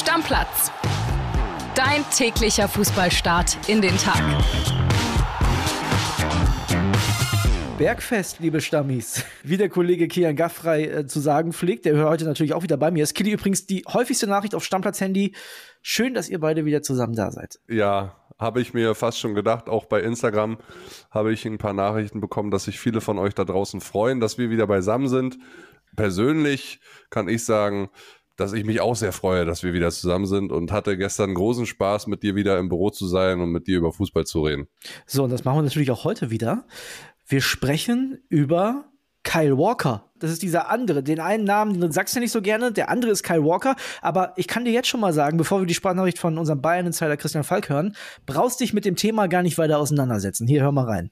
Stammplatz. Dein täglicher Fußballstart in den Tag. Bergfest, liebe Stammis. Wie der Kollege Kian Gaffrey äh, zu sagen pflegt, der heute natürlich auch wieder bei mir. ist. Kili übrigens die häufigste Nachricht auf Stammplatz-Handy. Schön, dass ihr beide wieder zusammen da seid. Ja, habe ich mir fast schon gedacht. Auch bei Instagram habe ich ein paar Nachrichten bekommen, dass sich viele von euch da draußen freuen, dass wir wieder beisammen sind. Persönlich kann ich sagen, dass ich mich auch sehr freue, dass wir wieder zusammen sind und hatte gestern großen Spaß, mit dir wieder im Büro zu sein und mit dir über Fußball zu reden. So, und das machen wir natürlich auch heute wieder. Wir sprechen über Kyle Walker. Das ist dieser andere. Den einen Namen, den sagst du nicht so gerne. Der andere ist Kyle Walker. Aber ich kann dir jetzt schon mal sagen, bevor wir die Sprachnachricht von unserem Bayern-Insider Christian Falk hören, brauchst dich mit dem Thema gar nicht weiter auseinandersetzen. Hier, hör mal rein.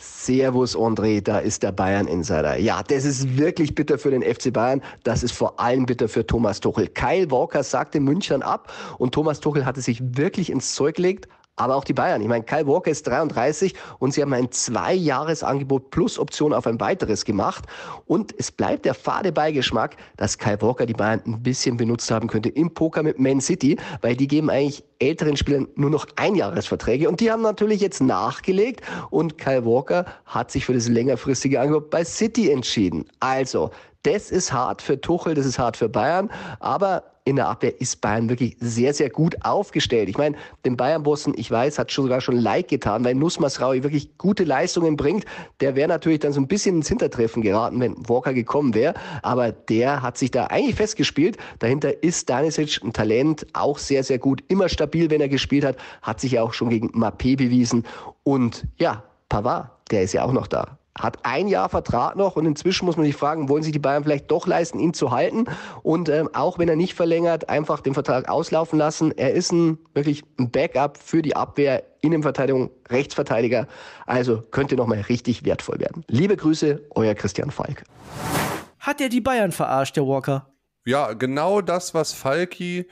Servus André, da ist der Bayern Insider. Ja, das ist wirklich bitter für den FC Bayern. Das ist vor allem bitter für Thomas Tuchel. Kyle Walker sagte Münchern ab und Thomas Tuchel hatte sich wirklich ins Zeug gelegt, aber auch die Bayern. Ich meine, Kyle Walker ist 33 und sie haben ein Zwei-Jahres-Angebot plus Option auf ein weiteres gemacht. Und es bleibt der fade Beigeschmack, dass Kyle Walker die Bayern ein bisschen benutzt haben könnte im Poker mit Man City, weil die geben eigentlich älteren Spielern nur noch Einjahresverträge und die haben natürlich jetzt nachgelegt und Kyle Walker hat sich für das längerfristige Angebot bei City entschieden. Also, das ist hart für Tuchel, das ist hart für Bayern, aber in der Abwehr ist Bayern wirklich sehr, sehr gut aufgestellt. Ich meine, den Bayern-Bossen, ich weiß, hat schon sogar schon Leid getan, weil Nussmas Raui wirklich gute Leistungen bringt. Der wäre natürlich dann so ein bisschen ins Hintertreffen geraten, wenn Walker gekommen wäre. Aber der hat sich da eigentlich festgespielt. Dahinter ist Danisic ein Talent, auch sehr, sehr gut, immer stabil, wenn er gespielt hat. Hat sich ja auch schon gegen Mappé bewiesen. Und ja, Pavard, der ist ja auch noch da hat ein Jahr Vertrag noch und inzwischen muss man sich fragen, wollen sich die Bayern vielleicht doch leisten, ihn zu halten und ähm, auch wenn er nicht verlängert, einfach den Vertrag auslaufen lassen. Er ist ein, wirklich ein Backup für die Abwehr, Innenverteidigung, Rechtsverteidiger, also könnte nochmal richtig wertvoll werden. Liebe Grüße, euer Christian Falk. Hat er die Bayern verarscht, der Walker? Ja, genau das, was Falki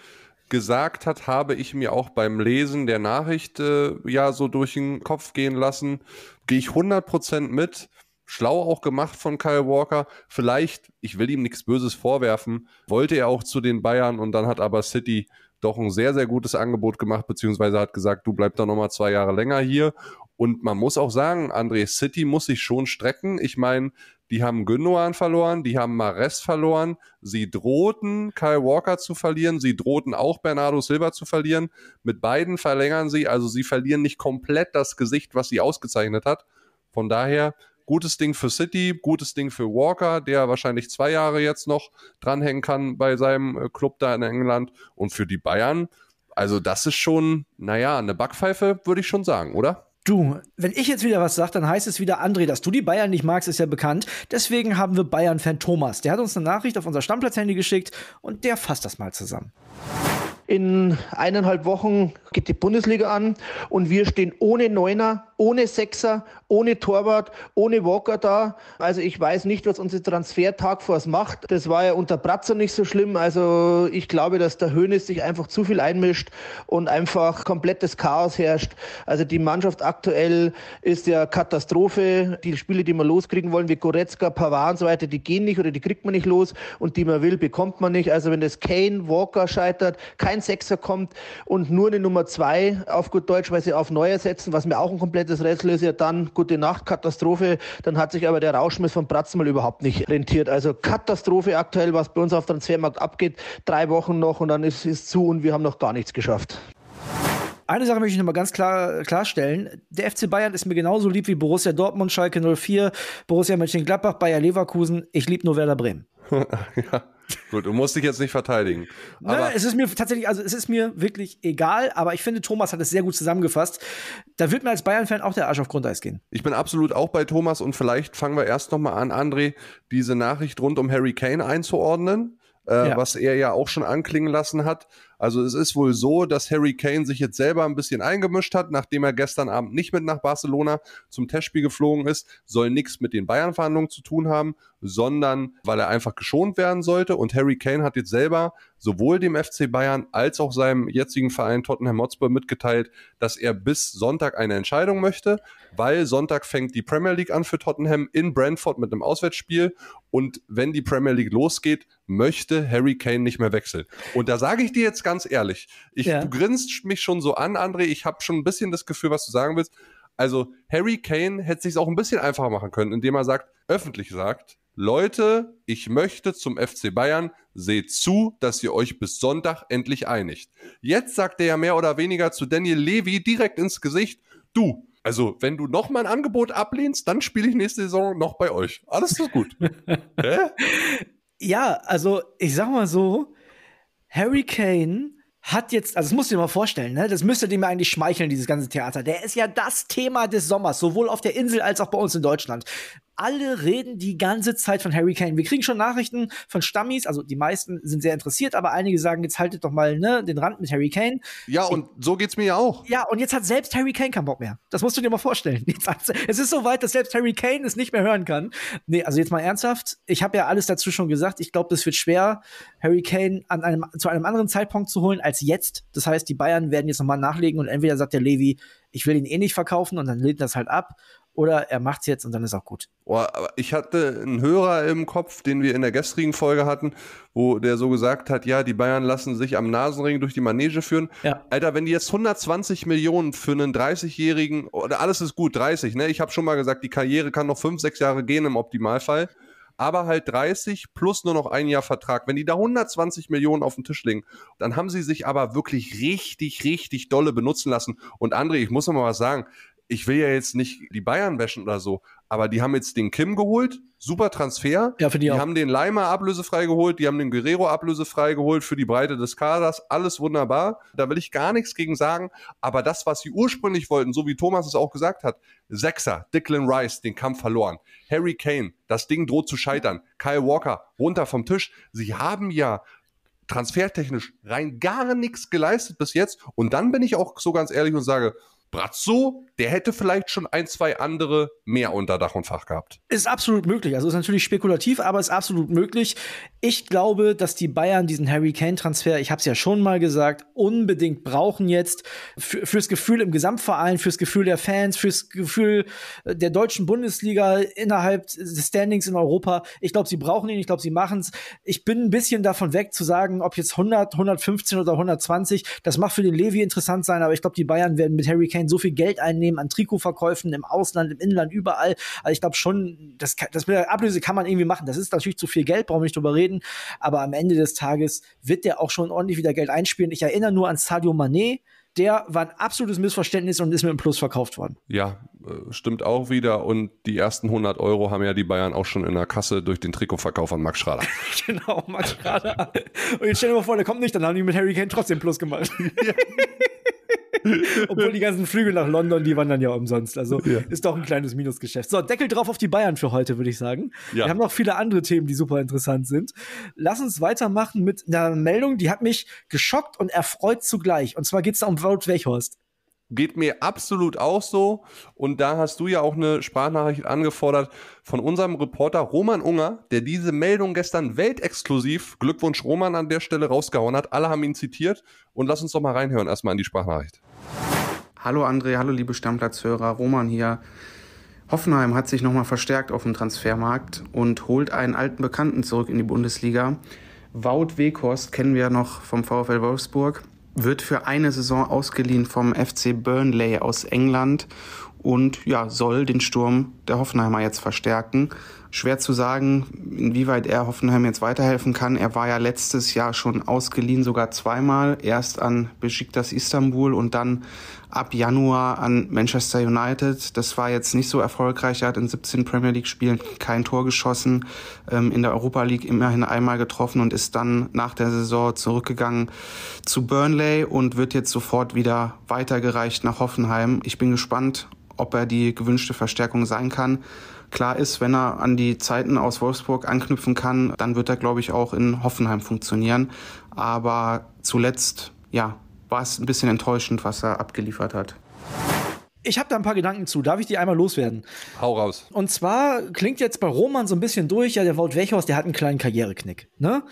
gesagt hat, habe ich mir auch beim Lesen der Nachricht äh, ja so durch den Kopf gehen lassen, gehe ich 100% mit. Schlau auch gemacht von Kyle Walker. Vielleicht, ich will ihm nichts Böses vorwerfen, wollte er auch zu den Bayern und dann hat aber City doch ein sehr, sehr gutes Angebot gemacht, beziehungsweise hat gesagt, du bleibst da nochmal zwei Jahre länger hier. Und man muss auch sagen, André, City muss sich schon strecken. Ich meine, die haben Gündogan verloren, die haben Mares verloren, sie drohten Kyle Walker zu verlieren, sie drohten auch Bernardo Silva zu verlieren. Mit beiden verlängern sie, also sie verlieren nicht komplett das Gesicht, was sie ausgezeichnet hat. Von daher gutes Ding für City, gutes Ding für Walker, der wahrscheinlich zwei Jahre jetzt noch dranhängen kann bei seinem äh, Club da in England und für die Bayern. Also das ist schon, naja, eine Backpfeife, würde ich schon sagen, oder? Du, wenn ich jetzt wieder was sage, dann heißt es wieder, André, dass du die Bayern nicht magst, ist ja bekannt. Deswegen haben wir Bayern-Fan Thomas. Der hat uns eine Nachricht auf unser Stammplatz-Handy geschickt und der fasst das mal zusammen. In eineinhalb Wochen geht die Bundesliga an und wir stehen ohne Neuner ohne Sechser, ohne Torwart, ohne Walker da. Also ich weiß nicht, was unser Transfertag vor macht. Das war ja unter Bratzer nicht so schlimm. Also ich glaube, dass der Hönes sich einfach zu viel einmischt und einfach komplettes Chaos herrscht. Also die Mannschaft aktuell ist ja Katastrophe. Die Spiele, die wir loskriegen wollen, wie Goretzka, Pavard und so weiter, die gehen nicht oder die kriegt man nicht los und die man will, bekommt man nicht. Also wenn das Kane, Walker scheitert, kein Sechser kommt und nur eine Nummer zwei auf gut Deutsch, weil sie auf Neuer setzen, was mir auch ein komplettes das Rätsel ist ja dann gute Nacht, Katastrophe. Dann hat sich aber der Rauschmiss von mal überhaupt nicht rentiert. Also Katastrophe aktuell, was bei uns auf Transfermarkt abgeht. Drei Wochen noch und dann ist es zu und wir haben noch gar nichts geschafft. Eine Sache möchte ich nochmal ganz klar klarstellen. Der FC Bayern ist mir genauso lieb wie Borussia Dortmund, Schalke 04, Borussia Mönchengladbach, Bayer Leverkusen. Ich liebe nur Werder Bremen. ja. Gut, du musst dich jetzt nicht verteidigen. Na, es ist mir tatsächlich, also es ist mir wirklich egal, aber ich finde, Thomas hat es sehr gut zusammengefasst. Da wird mir als Bayern-Fan auch der Arsch auf Grundeis gehen. Ich bin absolut auch bei Thomas und vielleicht fangen wir erst nochmal an, André, diese Nachricht rund um Harry Kane einzuordnen, äh, ja. was er ja auch schon anklingen lassen hat. Also es ist wohl so, dass Harry Kane sich jetzt selber ein bisschen eingemischt hat, nachdem er gestern Abend nicht mit nach Barcelona zum Testspiel geflogen ist, soll nichts mit den Bayern-Verhandlungen zu tun haben, sondern weil er einfach geschont werden sollte. Und Harry Kane hat jetzt selber sowohl dem FC Bayern als auch seinem jetzigen Verein Tottenham Hotspur mitgeteilt, dass er bis Sonntag eine Entscheidung möchte, weil Sonntag fängt die Premier League an für Tottenham in Brentford mit einem Auswärtsspiel und wenn die Premier League losgeht, möchte Harry Kane nicht mehr wechseln. Und da sage ich dir jetzt ganz ehrlich. Ich, ja. Du grinst mich schon so an, André. Ich habe schon ein bisschen das Gefühl, was du sagen willst. Also Harry Kane hätte sich auch ein bisschen einfacher machen können, indem er sagt, öffentlich sagt, Leute, ich möchte zum FC Bayern, seht zu, dass ihr euch bis Sonntag endlich einigt. Jetzt sagt er ja mehr oder weniger zu Daniel Levy direkt ins Gesicht, du, also wenn du noch mein Angebot ablehnst, dann spiele ich nächste Saison noch bei euch. Alles ist gut. ja, also ich sag mal so, Harry Kane hat jetzt, also das musst du dir mal vorstellen, ne? das müsste dem eigentlich schmeicheln, dieses ganze Theater. Der ist ja das Thema des Sommers, sowohl auf der Insel als auch bei uns in Deutschland alle reden die ganze Zeit von Harry Kane. Wir kriegen schon Nachrichten von Stammis, also die meisten sind sehr interessiert, aber einige sagen, jetzt haltet doch mal ne, den Rand mit Harry Kane. Ja, und so geht's mir ja auch. Ja, und jetzt hat selbst Harry Kane keinen Bock mehr. Das musst du dir mal vorstellen. Jetzt es ist so weit, dass selbst Harry Kane es nicht mehr hören kann. Nee, also jetzt mal ernsthaft, ich habe ja alles dazu schon gesagt. Ich glaube, das wird schwer, Harry Kane an einem, zu einem anderen Zeitpunkt zu holen als jetzt. Das heißt, die Bayern werden jetzt nochmal nachlegen und entweder sagt der Levi, ich will ihn eh nicht verkaufen und dann lehnt das halt ab oder er macht es jetzt und dann ist auch gut. Oh, ich hatte einen Hörer im Kopf, den wir in der gestrigen Folge hatten, wo der so gesagt hat, ja, die Bayern lassen sich am Nasenring durch die Manege führen. Ja. Alter, wenn die jetzt 120 Millionen für einen 30-Jährigen, oder alles ist gut, 30, ne? Ich habe schon mal gesagt, die Karriere kann noch 5, 6 Jahre gehen im Optimalfall. Aber halt 30 plus nur noch ein Jahr Vertrag. Wenn die da 120 Millionen auf den Tisch legen, dann haben sie sich aber wirklich richtig, richtig dolle benutzen lassen. Und André, ich muss nochmal was sagen ich will ja jetzt nicht die Bayern wäschen oder so, aber die haben jetzt den Kim geholt, super Transfer. Ja, für die, die auch. haben den Leimer ablösefrei geholt, die haben den Guerrero ablösefrei geholt für die Breite des Kaders, alles wunderbar. Da will ich gar nichts gegen sagen, aber das, was sie ursprünglich wollten, so wie Thomas es auch gesagt hat, Sechser, Declan Rice, den Kampf verloren. Harry Kane, das Ding droht zu scheitern. Kyle Walker, runter vom Tisch. Sie haben ja transfertechnisch rein gar nichts geleistet bis jetzt und dann bin ich auch so ganz ehrlich und sage, Brazzo, der hätte vielleicht schon ein, zwei andere mehr unter Dach und Fach gehabt. Ist absolut möglich. Also ist natürlich spekulativ, aber ist absolut möglich. Ich glaube, dass die Bayern diesen Harry Kane-Transfer, ich habe es ja schon mal gesagt, unbedingt brauchen jetzt für, fürs Gefühl im Gesamtverein, fürs Gefühl der Fans, fürs Gefühl äh, der deutschen Bundesliga innerhalb des Standings in Europa. Ich glaube, sie brauchen ihn, ich glaube, sie machen es. Ich bin ein bisschen davon weg zu sagen, ob jetzt 100, 115 oder 120, das macht für den Levi interessant sein, aber ich glaube, die Bayern werden mit Harry Kane so viel Geld einnehmen an Trikotverkäufen im Ausland, im Inland, überall. Also ich glaube schon, das, das mit der Ablöse kann man irgendwie machen. Das ist natürlich zu viel Geld, brauche ich nicht drüber reden reden, aber am Ende des Tages wird der auch schon ordentlich wieder Geld einspielen. Ich erinnere nur an Sadio Mané, der war ein absolutes Missverständnis und ist mit einem Plus verkauft worden. Ja, äh, stimmt auch wieder. Und die ersten 100 Euro haben ja die Bayern auch schon in der Kasse durch den Trikotverkauf an Max Schrader. genau, Max Schrader. und jetzt stell dir mal vor, der kommt nicht, dann haben die mit Harry Kane trotzdem Plus gemacht. Obwohl die ganzen Flüge nach London, die wandern ja umsonst. Also ja. ist doch ein kleines Minusgeschäft. So, Deckel drauf auf die Bayern für heute, würde ich sagen. Ja. Wir haben noch viele andere Themen, die super interessant sind. Lass uns weitermachen mit einer Meldung, die hat mich geschockt und erfreut zugleich. Und zwar geht es da um Wout Weghorst geht mir absolut auch so. Und da hast du ja auch eine Sprachnachricht angefordert von unserem Reporter Roman Unger, der diese Meldung gestern weltexklusiv, Glückwunsch Roman an der Stelle rausgehauen hat. Alle haben ihn zitiert. Und lass uns doch mal reinhören erstmal in die Sprachnachricht. Hallo André, hallo liebe Stammplatzhörer, Roman hier. Hoffenheim hat sich nochmal verstärkt auf dem Transfermarkt und holt einen alten Bekannten zurück in die Bundesliga. Wout Weghorst kennen wir ja noch vom VfL Wolfsburg wird für eine Saison ausgeliehen vom FC Burnley aus England und ja, soll den Sturm der Hoffenheimer jetzt verstärken. Schwer zu sagen, inwieweit er Hoffenheim jetzt weiterhelfen kann. Er war ja letztes Jahr schon ausgeliehen, sogar zweimal. Erst an Besiktas Istanbul und dann ab Januar an Manchester United. Das war jetzt nicht so erfolgreich. Er hat in 17 Premier League-Spielen kein Tor geschossen, ähm, in der Europa League immerhin einmal getroffen und ist dann nach der Saison zurückgegangen zu Burnley und wird jetzt sofort wieder weitergereicht nach Hoffenheim. Ich bin gespannt, ob er die gewünschte Verstärkung sein kann. Klar ist, wenn er an die Zeiten aus Wolfsburg anknüpfen kann, dann wird er, glaube ich, auch in Hoffenheim funktionieren. Aber zuletzt, ja, war es ein bisschen enttäuschend, was er abgeliefert hat. Ich habe da ein paar Gedanken zu. Darf ich die einmal loswerden? Hau raus. Und zwar klingt jetzt bei Roman so ein bisschen durch, ja, der Wout Wechhorst, der hat einen kleinen Karriereknick. Ne?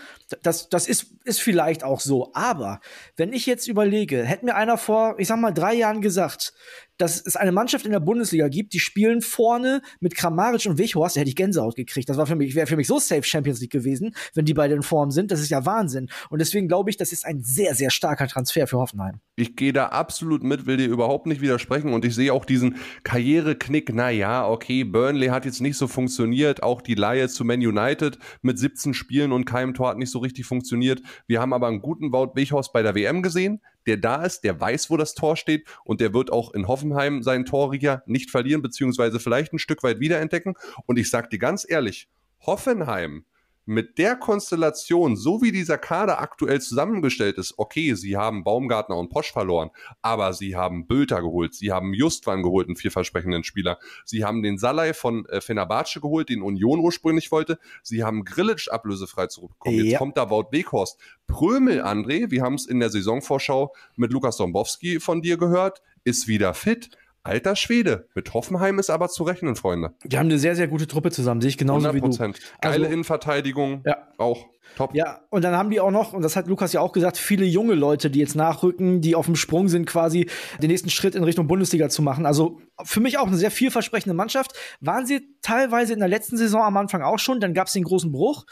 Das, das ist, ist vielleicht auch so. Aber wenn ich jetzt überlege, hätte mir einer vor, ich sag mal, drei Jahren gesagt, dass es eine Mannschaft in der Bundesliga gibt, die spielen vorne mit Kramaric und Wichhorst, da hätte ich Gänsehaut gekriegt. Das mich, wäre für mich so safe Champions League gewesen, wenn die beiden in Form sind. Das ist ja Wahnsinn. Und deswegen glaube ich, das ist ein sehr, sehr starker Transfer für Hoffenheim. Ich gehe da absolut mit, will dir überhaupt nicht widersprechen und ich sehe auch diesen Karriereknick. Naja, okay, Burnley hat jetzt nicht so funktioniert. Auch die Laie zu Man United mit 17 Spielen und keinem Tor hat nicht so richtig funktioniert. Wir haben aber einen guten Wout Wichhorst bei der WM gesehen der da ist, der weiß, wo das Tor steht und der wird auch in Hoffenheim seinen Torrieger nicht verlieren, beziehungsweise vielleicht ein Stück weit wiederentdecken. Und ich sage dir ganz ehrlich, Hoffenheim mit der Konstellation, so wie dieser Kader aktuell zusammengestellt ist, okay, sie haben Baumgartner und Posch verloren, aber sie haben Bülter geholt, sie haben Justwan geholt, einen vielversprechenden Spieler, sie haben den Salai von äh, Fenerbahce geholt, den Union ursprünglich wollte, sie haben Grillitsch ablösefrei zurückbekommen, ja. jetzt kommt da Wout Weghorst, Prömel, André, wir haben es in der Saisonvorschau mit Lukas Dombowski von dir gehört, ist wieder fit, alter Schwede. Mit Hoffenheim ist aber zu rechnen, Freunde. Die haben eine sehr, sehr gute Truppe zusammen, sehe ich genauso 100%. wie du. Geile also, Innenverteidigung, ja. auch top. Ja, und dann haben die auch noch, und das hat Lukas ja auch gesagt, viele junge Leute, die jetzt nachrücken, die auf dem Sprung sind, quasi den nächsten Schritt in Richtung Bundesliga zu machen. Also für mich auch eine sehr vielversprechende Mannschaft. Waren sie teilweise in der letzten Saison am Anfang auch schon, dann gab es den großen Bruch.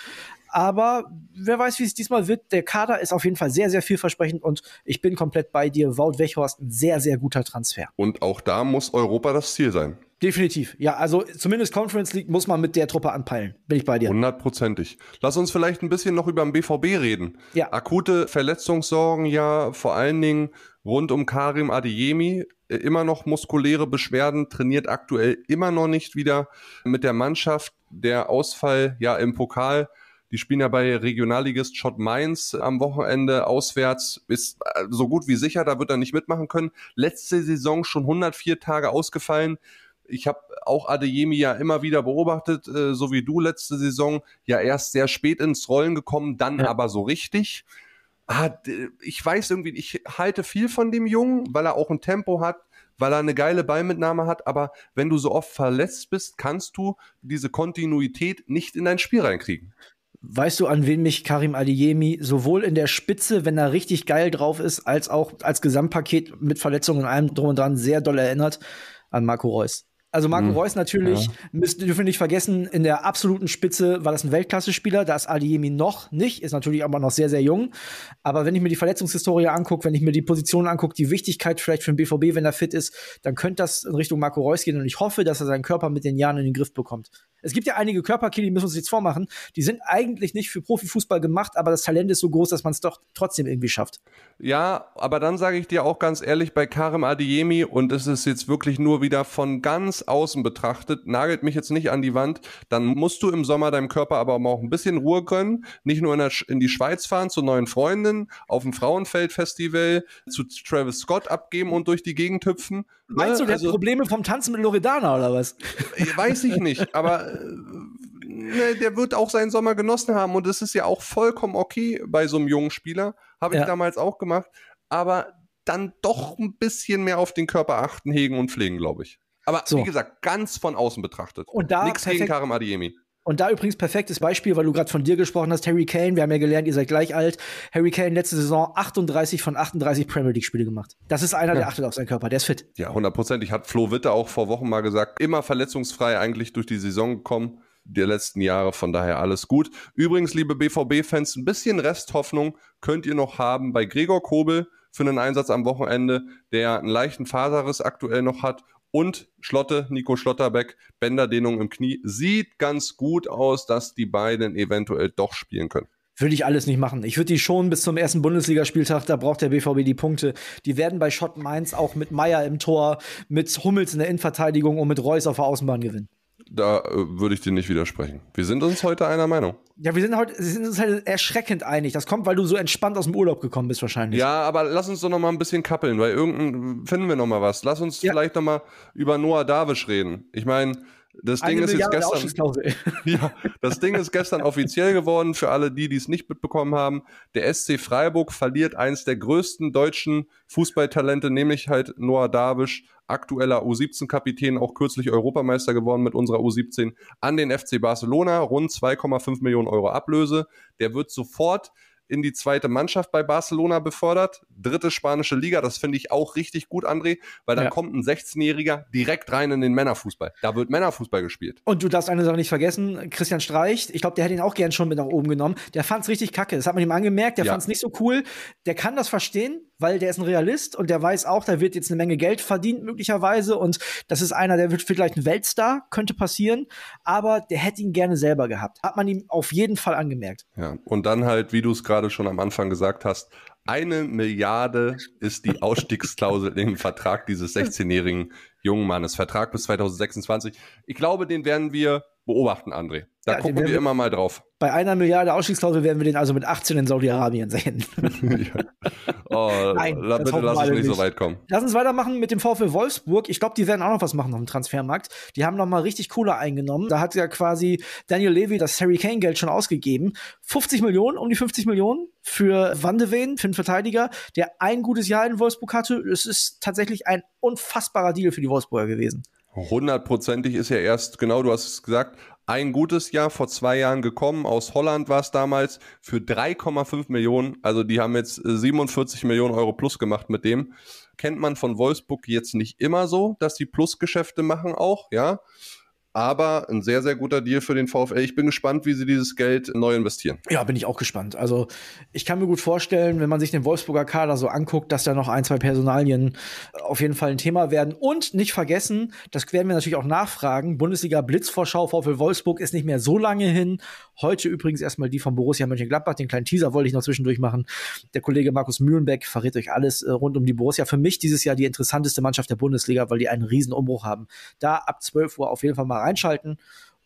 Aber wer weiß, wie es diesmal wird. Der Kader ist auf jeden Fall sehr, sehr vielversprechend und ich bin komplett bei dir. Wout Wechhorst, ein sehr, sehr guter Transfer. Und auch da muss Europa das Ziel sein. Definitiv. Ja, also zumindest Conference League muss man mit der Truppe anpeilen. Bin ich bei dir. Hundertprozentig. Lass uns vielleicht ein bisschen noch über den BVB reden. Ja. Akute Verletzungssorgen ja vor allen Dingen rund um Karim Adeyemi. Äh, immer noch muskuläre Beschwerden, trainiert aktuell immer noch nicht wieder mit der Mannschaft. Der Ausfall ja im Pokal die spielen ja bei Regionalligist Schott Mainz am Wochenende auswärts. Ist äh, so gut wie sicher, da wird er nicht mitmachen können. Letzte Saison schon 104 Tage ausgefallen. Ich habe auch Adeyemi ja immer wieder beobachtet, äh, so wie du letzte Saison, ja erst sehr spät ins Rollen gekommen, dann ja. aber so richtig. Ah, ich weiß irgendwie, ich halte viel von dem Jungen, weil er auch ein Tempo hat, weil er eine geile Ballmitnahme hat, aber wenn du so oft verletzt bist, kannst du diese Kontinuität nicht in dein Spiel reinkriegen. Weißt du, an wen mich Karim Adiemi sowohl in der Spitze, wenn er richtig geil drauf ist, als auch als Gesamtpaket mit Verletzungen und allem drum und dran sehr doll erinnert? An Marco Reus. Also Marco hm, Reus natürlich, ja. müssen, dürfen wir nicht vergessen, in der absoluten Spitze war das ein Weltklasse-Spieler, da ist Adiemi noch nicht, ist natürlich aber noch sehr, sehr jung. Aber wenn ich mir die Verletzungshistorie angucke, wenn ich mir die Position angucke, die Wichtigkeit vielleicht für den BVB, wenn er fit ist, dann könnte das in Richtung Marco Reus gehen und ich hoffe, dass er seinen Körper mit den Jahren in den Griff bekommt. Es gibt ja einige Körperkill, die müssen uns jetzt vormachen. Die sind eigentlich nicht für Profifußball gemacht, aber das Talent ist so groß, dass man es doch trotzdem irgendwie schafft. Ja, aber dann sage ich dir auch ganz ehrlich, bei Karim Adiemi, und es ist jetzt wirklich nur wieder von ganz außen betrachtet, nagelt mich jetzt nicht an die Wand, dann musst du im Sommer deinem Körper aber auch ein bisschen Ruhe gönnen. Nicht nur in, der, in die Schweiz fahren zu neuen Freunden, auf dem Frauenfeldfestival zu Travis Scott abgeben und durch die Gegend hüpfen, Meinst ne, du, der also, hat Probleme vom Tanzen mit Loredana oder was? Äh, weiß ich nicht, aber äh, ne, der wird auch seinen Sommer genossen haben und das ist ja auch vollkommen okay bei so einem jungen Spieler. Habe ich ja. damals auch gemacht, aber dann doch ein bisschen mehr auf den Körper achten, hegen und pflegen, glaube ich. Aber so. wie gesagt, ganz von außen betrachtet. Und da Nichts gegen Karim Adiemi. Und da übrigens perfektes Beispiel, weil du gerade von dir gesprochen hast, Harry Kane, wir haben ja gelernt, ihr seid gleich alt. Harry Kane letzte Saison 38 von 38 Premier League Spiele gemacht. Das ist einer, ja. der achtet auf seinen Körper, der ist fit. Ja, 100%. Ich hatte Flo Witte auch vor Wochen mal gesagt, immer verletzungsfrei eigentlich durch die Saison gekommen die letzten Jahre. Von daher alles gut. Übrigens, liebe BVB-Fans, ein bisschen Resthoffnung könnt ihr noch haben bei Gregor Kobel für einen Einsatz am Wochenende, der einen leichten Faserriss aktuell noch hat und Schlotte, Nico Schlotterbeck, Bänderdehnung im Knie. Sieht ganz gut aus, dass die beiden eventuell doch spielen können. Würde ich alles nicht machen. Ich würde die schon bis zum ersten Bundesligaspieltag, da braucht der BVB die Punkte. Die werden bei Schotten Mainz auch mit Meier im Tor, mit Hummels in der Innenverteidigung und mit Reus auf der Außenbahn gewinnen da äh, würde ich dir nicht widersprechen. Wir sind uns heute einer Meinung. Ja, wir sind, heute, wir sind uns halt erschreckend einig. Das kommt, weil du so entspannt aus dem Urlaub gekommen bist wahrscheinlich. Ja, aber lass uns doch noch mal ein bisschen kappeln, weil irgendein finden wir noch mal was. Lass uns ja. vielleicht noch mal über Noah Davisch reden. Ich meine, das Ding ist jetzt gestern. ja, das Ding ist gestern offiziell geworden für alle die, die es nicht mitbekommen haben. Der SC Freiburg verliert eines der größten deutschen Fußballtalente, nämlich halt Noah Davisch, aktueller U17-Kapitän, auch kürzlich Europameister geworden mit unserer U17, an den FC Barcelona. Rund 2,5 Millionen Euro Ablöse. Der wird sofort in die zweite Mannschaft bei Barcelona befördert. Dritte spanische Liga, das finde ich auch richtig gut, André, weil dann ja. kommt ein 16-Jähriger direkt rein in den Männerfußball. Da wird Männerfußball gespielt. Und du darfst eine Sache nicht vergessen, Christian Streich, ich glaube, der hätte ihn auch gern schon mit nach oben genommen. Der fand's richtig kacke. Das hat man ihm angemerkt, der ja. fand's nicht so cool. Der kann das verstehen, weil der ist ein Realist und der weiß auch, da wird jetzt eine Menge Geld verdient möglicherweise und das ist einer, der wird vielleicht ein Weltstar, könnte passieren, aber der hätte ihn gerne selber gehabt. Hat man ihm auf jeden Fall angemerkt. Ja, und dann halt, wie du es gerade schon am Anfang gesagt hast, eine Milliarde ist die Ausstiegsklausel im Vertrag dieses 16-jährigen jungen Mannes. Vertrag bis 2026. Ich glaube, den werden wir beobachten, André. Da ja, gucken wir, wir, immer mal drauf. Bei einer Milliarde Ausstiegsklausel werden wir den also mit 18 in Saudi-Arabien sehen. ja. oh, Nein, la, bitte lass uns nicht, nicht so weit kommen. Lass uns weitermachen mit dem VfL Wolfsburg. Ich glaube, die werden auch noch was machen auf dem Transfermarkt. Die haben noch mal richtig Kohle eingenommen. Da hat ja quasi Daniel Levy das Harry Kane Geld schon ausgegeben. 50 Millionen, um die 50 Millionen für Van de Ven, für einen Verteidiger, der ein gutes Jahr in Wolfsburg hatte. Es ist tatsächlich ein unfassbarer Deal für die Wolfsburger gewesen. Hundertprozentig ist ja erst, genau, du hast es gesagt, ein gutes Jahr vor zwei Jahren gekommen. Aus Holland war es damals für 3,5 Millionen. Also die haben jetzt 47 äh, Millionen Euro plus gemacht mit dem. Kennt man von Wolfsburg jetzt nicht immer so, dass die Plusgeschäfte machen auch, ja. Aber ein sehr, sehr guter Deal für den VfL. Ich bin gespannt, wie sie dieses Geld neu investieren. Ja, bin ich auch gespannt. Also ich kann mir gut vorstellen, wenn man sich den Wolfsburger Kader so anguckt, dass da noch ein, zwei Personalien äh, auf jeden Fall ein Thema werden. Und nicht vergessen, das werden wir natürlich auch nachfragen, Bundesliga Blitzvorschau VfL Wolfsburg ist nicht mehr so lange hin. Heute übrigens erstmal die von Borussia Mönchengladbach. Den kleinen Teaser wollte ich noch zwischendurch machen. Der Kollege Markus Mühlenbeck verrät euch alles äh, rund um die Borussia. Für mich dieses Jahr die interessanteste Mannschaft der Bundesliga, weil die einen riesen Umbruch haben. Da ab 12 Uhr auf jeden Fall mal rein einschalten.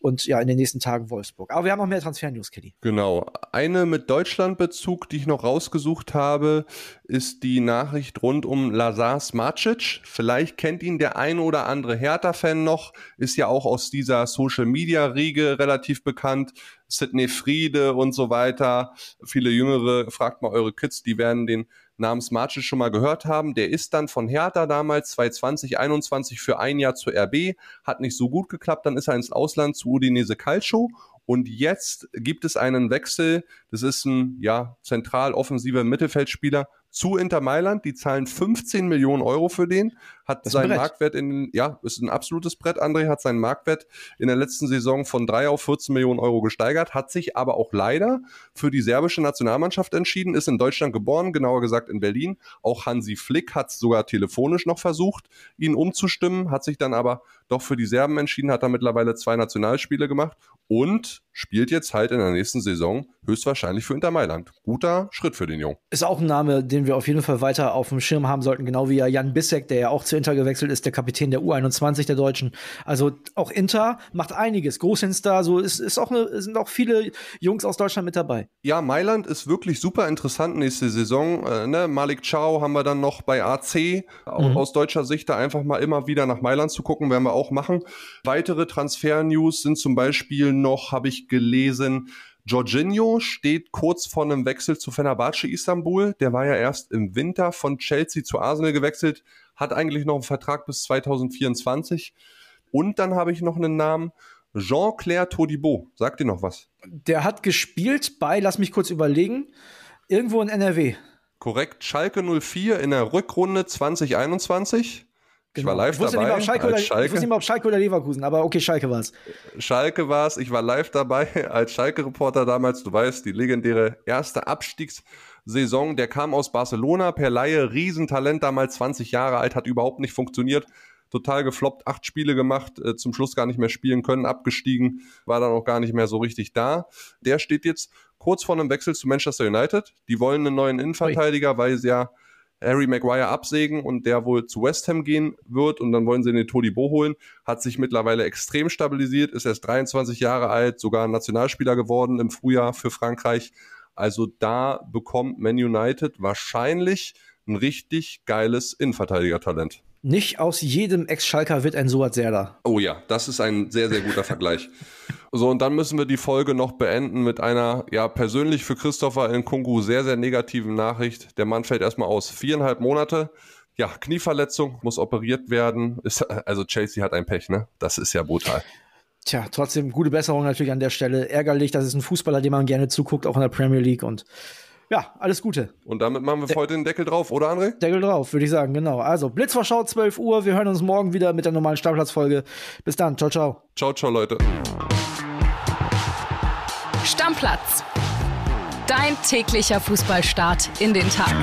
Und ja, in den nächsten Tagen Wolfsburg. Aber wir haben noch mehr Transfer-News, Kelly. Genau. Eine mit Deutschland-Bezug, die ich noch rausgesucht habe, ist die Nachricht rund um Lazar Smacic. Vielleicht kennt ihn der ein oder andere Hertha-Fan noch, ist ja auch aus dieser Social-Media-Riege relativ bekannt. Sidney Friede und so weiter. Viele Jüngere, fragt mal eure Kids, die werden den namens Marcic schon mal gehört haben. Der ist dann von Hertha damals 2020, 21 für ein Jahr zur RB, hat nicht so gut geklappt, dann ist er ins Ausland zu Udinese Calcio und jetzt gibt es einen Wechsel. Das ist ein ja, zentral offensiver Mittelfeldspieler zu Inter Mailand. Die zahlen 15 Millionen Euro für den. Hat seinen Brett. Marktwert in, ja, ist ein absolutes Brett. André hat seinen Marktwert in der letzten Saison von 3 auf 14 Millionen Euro gesteigert, hat sich aber auch leider für die serbische Nationalmannschaft entschieden, ist in Deutschland geboren, genauer gesagt in Berlin. Auch Hansi Flick hat es sogar telefonisch noch versucht, ihn umzustimmen, hat sich dann aber doch für die Serben entschieden, hat da mittlerweile zwei Nationalspiele gemacht und spielt jetzt halt in der nächsten Saison höchstwahrscheinlich für Inter Mailand. Guter Schritt für den Jungen. Ist auch ein Name, den den wir auf jeden Fall weiter auf dem Schirm haben sollten, genau wie ja Jan Bissek, der ja auch zu Inter gewechselt ist, der Kapitän der U21 der Deutschen. Also auch Inter macht einiges. Großinstar, so ist, ist auch eine, sind auch viele Jungs aus Deutschland mit dabei. Ja, Mailand ist wirklich super interessant nächste Saison. Äh, ne? Malik Chao haben wir dann noch bei AC, mhm. aus deutscher Sicht da einfach mal immer wieder nach Mailand zu gucken, werden wir auch machen. Weitere Transfer-News sind zum Beispiel noch, habe ich gelesen, Jorginho steht kurz vor einem Wechsel zu Fenerbahce Istanbul. Der war ja erst im Winter von Chelsea zu Arsenal gewechselt, hat eigentlich noch einen Vertrag bis 2024. Und dann habe ich noch einen Namen. Jean-Claire Todibo, sag dir noch was? Der hat gespielt bei, lass mich kurz überlegen, irgendwo in NRW. Korrekt, Schalke 04 in der Rückrunde 2021. Genau. Ich war genau. live ich wusste dabei. Nicht, ob Schalke als oder, Schalke. Ich wusste nicht mal, ob Schalke oder Leverkusen, aber okay, Schalke war es. Schalke war es. Ich war live dabei als Schalke-Reporter damals. Du weißt, die legendäre erste Abstiegssaison. Der kam aus Barcelona per Laie. Riesentalent, damals 20 Jahre alt, hat überhaupt nicht funktioniert. Total gefloppt, acht Spiele gemacht, äh, zum Schluss gar nicht mehr spielen können, abgestiegen, war dann auch gar nicht mehr so richtig da. Der steht jetzt kurz vor einem Wechsel zu Manchester United. Die wollen einen neuen Innenverteidiger, weil sie ja Harry Maguire absägen und der wohl zu West Ham gehen wird und dann wollen sie den Todi Bo holen. Hat sich mittlerweile extrem stabilisiert, ist erst 23 Jahre alt, sogar Nationalspieler geworden im Frühjahr für Frankreich. Also da bekommt Man United wahrscheinlich ein richtig geiles Innenverteidigertalent. Nicht aus jedem Ex-Schalker wird ein Suat Serda. Oh ja, das ist ein sehr, sehr guter Vergleich. So, und dann müssen wir die Folge noch beenden mit einer, ja, persönlich für Christopher in Kungu sehr, sehr negativen Nachricht. Der Mann fällt erstmal aus. Viereinhalb Monate. Ja, Knieverletzung, muss operiert werden. Ist, also Chelsea hat ein Pech, ne? Das ist ja brutal. Tja, trotzdem gute Besserung natürlich an der Stelle. Ärgerlich, das ist ein Fußballer, dem man gerne zuguckt, auch in der Premier League und ja, alles Gute. Und damit machen wir für heute den Deckel drauf, oder André? Deckel drauf, würde ich sagen, genau. Also, Blitzvorschau, 12 Uhr. Wir hören uns morgen wieder mit der normalen Stammplatzfolge. Bis dann. Ciao, ciao. Ciao, ciao, Leute. Stammplatz. Dein täglicher Fußballstart in den Tag.